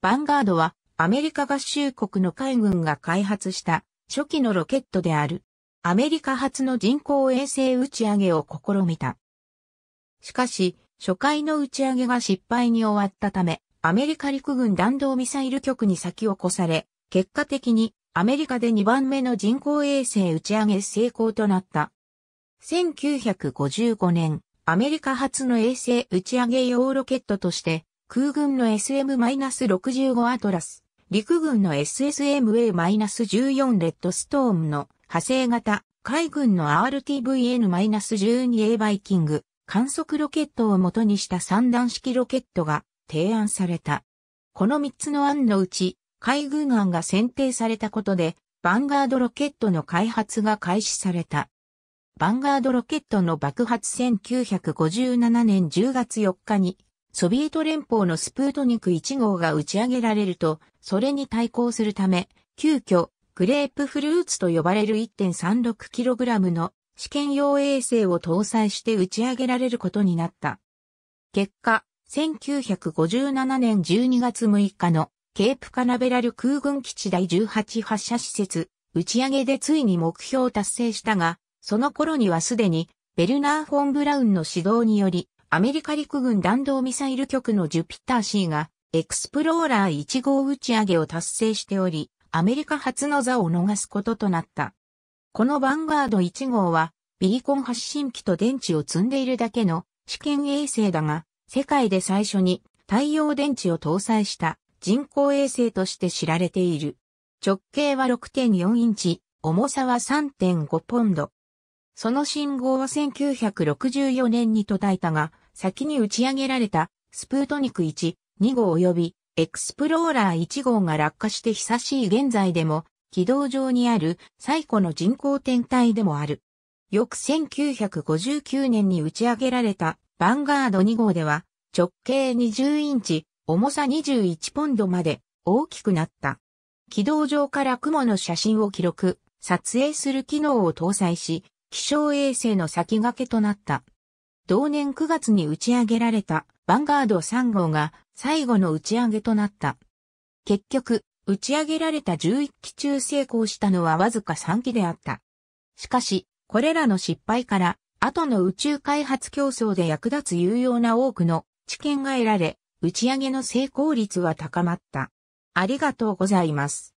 ヴァンガードはアメリカ合衆国の海軍が開発した初期のロケットである。アメリカ初の人工衛星打ち上げを試みた。しかし、初回の打ち上げが失敗に終わったため、アメリカ陸軍弾道ミサイル局に先を越され、結果的にアメリカで2番目の人工衛星打ち上げ成功となった。1955年、アメリカ初の衛星打ち上げ用ロケットとして、空軍の SM-65 アトラス、陸軍の SSMA-14 レッドストームの派生型、海軍の RTVN-12A バイキング、観測ロケットを元にした三段式ロケットが提案された。この三つの案のうち、海軍案が選定されたことで、バンガードロケットの開発が開始された。バンガードロケットの爆発1957年10月4日にソビエト連邦のスプートニク1号が打ち上げられると、それに対抗するため、急遽、グレープフルーツと呼ばれる 1.36kg の試験用衛星を搭載して打ち上げられることになった。結果、1957年12月6日のケープカナベラル空軍基地第18発射施設、打ち上げでついに目標を達成したが、その頃にはすでにベルナー・フォン・ブラウンの指導により、アメリカ陸軍弾道ミサイル局のジュピター C が、エクスプローラー1号打ち上げを達成しており、アメリカ初の座を逃すこととなった。このヴァンガード1号は、ビーコン発信機と電池を積んでいるだけの試験衛星だが、世界で最初に太陽電池を搭載した人工衛星として知られている。直径は6.4インチ、重さは3.5ポンド。その信号は1964年に途絶えたが、先に打ち上げられたスプートニク1、2号及びエクスプローラー1号が落下して久しい現在でも軌道上にある最古の人工天体でもある。翌1959年に打ち上げられたヴァンガード2号では直径20インチ、重さ21ポンドまで大きくなった。軌道上から雲の写真を記録、撮影する機能を搭載し、気象衛星の先駆けとなった。同年9月に打ち上げられたヴァンガード3号が最後の打ち上げとなった。結局、打ち上げられた11機中成功したのはわずか3機であった。しかし、これらの失敗から、後の宇宙開発競争で役立つ有用な多くの知見が得られ、打ち上げの成功率は高まった。ありがとうございます。